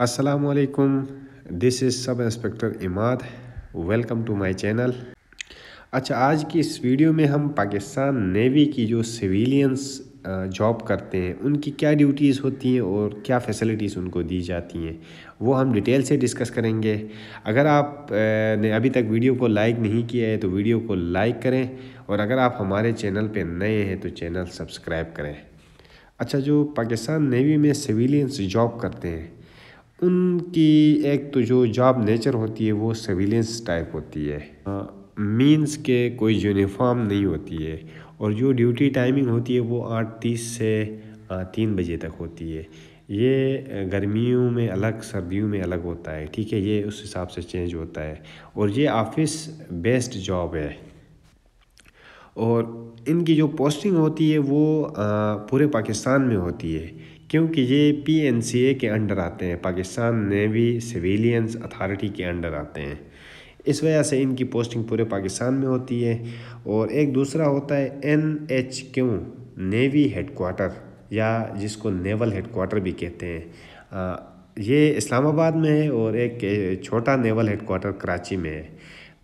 असलकुम this is sub inspector Imad welcome to my channel अच्छा आज की इस वीडियो में हम पाकिस्तान नेवी की जो सिविलियंस जॉब करते हैं उनकी क्या ड्यूटीज़ होती हैं और क्या फैसिलिटीज़ उनको दी जाती हैं वो हम डिटेल से डिस्कस करेंगे अगर आप ने अभी तक वीडियो को लाइक नहीं किया है तो वीडियो को लाइक करें और अगर आप हमारे चैनल पर नए हैं तो चैनल सब्सक्राइब करें अच्छा जो पाकिस्तान नेवी में सिविलियंस जॉब करते हैं उनकी एक तो जो जॉब नेचर होती है वो सर्विलेंस टाइप होती है मींस के कोई यूनिफॉर्म नहीं होती है और जो ड्यूटी टाइमिंग होती है वो आठ तीस से तीन बजे तक होती है ये गर्मियों में अलग सर्दियों में अलग होता है ठीक है ये उस हिसाब से चेंज होता है और ये ऑफिस बेस्ड जॉब है और इनकी जो पोस्टिंग होती है वो पूरे पाकिस्तान में होती है क्योंकि ये पी एन सी ए के अंडर आते हैं पाकिस्तान नेवी सिविलियंस अथॉरिटी के अंडर आते हैं इस वजह से इनकी पोस्टिंग पूरे पाकिस्तान में होती है और एक दूसरा होता है N H Q navy headquarter या जिसको नेवल हेडकोार्टर भी कहते हैं आ, ये इस्लामाबाद में है और एक छोटा नेवल हेडकोार्टर कराची में है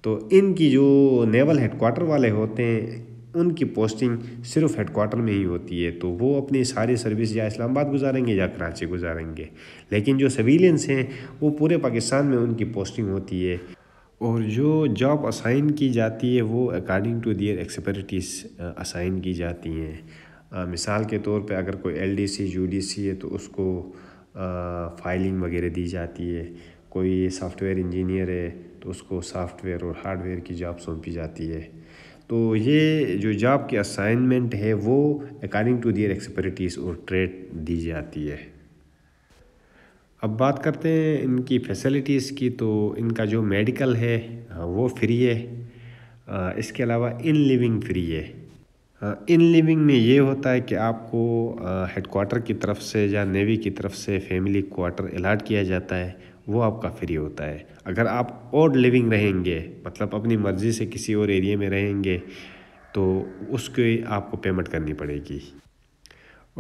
तो इनकी जो नेवल हेडकोार्टर वाले होते हैं उनकी पोस्टिंग सिर्फ हेडकोार्टर में ही होती है तो वो अपनी सारी सर्विस या इस्लामाबाद गुजारेंगे या कराची गुजारेंगे लेकिन जो सविलियंस हैं वो पूरे पाकिस्तान में उनकी पोस्टिंग होती है और जो जॉब असाइन की जाती है वो according to their expertise assign की जाती हैं मिसाल के तौर पे अगर कोई L D C U D C है तो उसको आ, फाइलिंग वगैरह दी जाती है कोई सॉफ्टवेयर इंजीनियर है तो उसको सॉफ्टवेयर और हार्डवेयर की जॉब सौंपी जाती है तो ये जो जॉब की असाइनमेंट है वो अकॉर्डिंग टू दियर एक्सपर्टीज़ और ट्रेड दी जाती है अब बात करते हैं इनकी फैसिलिटीज़ की तो इनका जो मेडिकल है हाँ, वो फ्री है इसके अलावा इन लिविंग फ्री है इन लिविंग में ये होता है कि आपको हेडकोार्टर की तरफ से या नेवी की तरफ से फैमिली क्वार्टर अलाट किया जाता है वो आपका फ्री होता है अगर आप और लिविंग रहेंगे मतलब अपनी मर्ज़ी से किसी और एरिए में रहेंगे तो उसकी आपको पेमेंट करनी पड़ेगी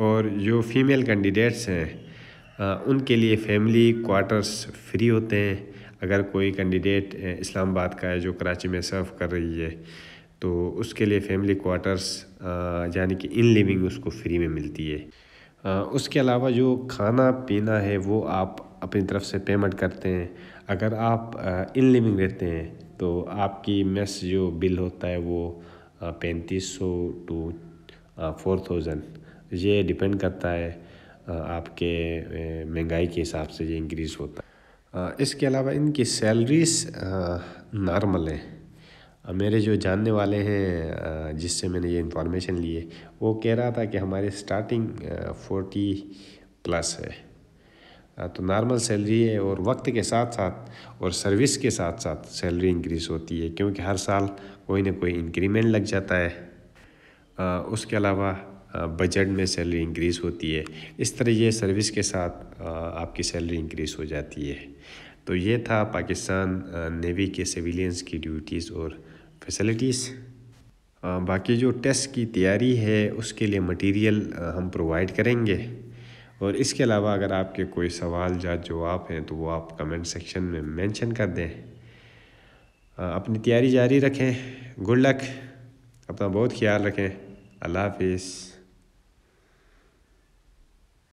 और जो फीमेल कैंडिडेट्स हैं उनके लिए फैमिली क्वार्टर्स फ्री होते हैं अगर कोई कैंडिडेट इस्लामाबाद का है जो कराची में सर्व कर रही है तो उसके लिए फैमिली क्वार्टर्स यानी कि इन लिविंग उसको फ्री में मिलती है उसके अलावा जो खाना पीना है वो आप अपनी तरफ से पेमेंट करते हैं अगर आप इन लिविंग रहते हैं तो आपकी मेस जो बिल होता है वो पैंतीस सौ टू फोर थाउजेंड ये डिपेंड करता है आपके महंगाई के हिसाब से ये इंक्रीज़ होता है इसके अलावा इनकी सैलरीज नॉर्मल हैं मेरे जो जानने वाले हैं जिससे मैंने ये ली लिए वो कह रहा था कि हमारे स्टार्टिंग फोर्टी प्लस है हाँ, तो नॉर्मल सैलरी है और वक्त के साथ साथ और सर्विस के साथ साथ सैलरी इंक्रीज़ होती है क्योंकि हर साल कोई ना कोई इंक्रीमेंट लग जाता है हाँ, उसके अलावा बजट हाँ, में सैलरी इंक्रीज़ होती है इस तरह ये सर्विस के साथ आपकी सैलरी इंक्रीज़ हो जाती है तो ये था पाकिस्तान नेवी के सिविलियंस की ड्यूटीज़ और फैसिलिटीज़ बाकी जो टेस्ट की तैयारी है उसके लिए मटेरियल हम प्रोवाइड करेंगे और इसके अलावा अगर आपके कोई सवाल या जवाब हैं तो वो आप कमेंट सेक्शन में मेंशन कर दें अपनी तैयारी जारी रखें गुड लक अपना बहुत ख्याल रखें अल्लाह हाफिज़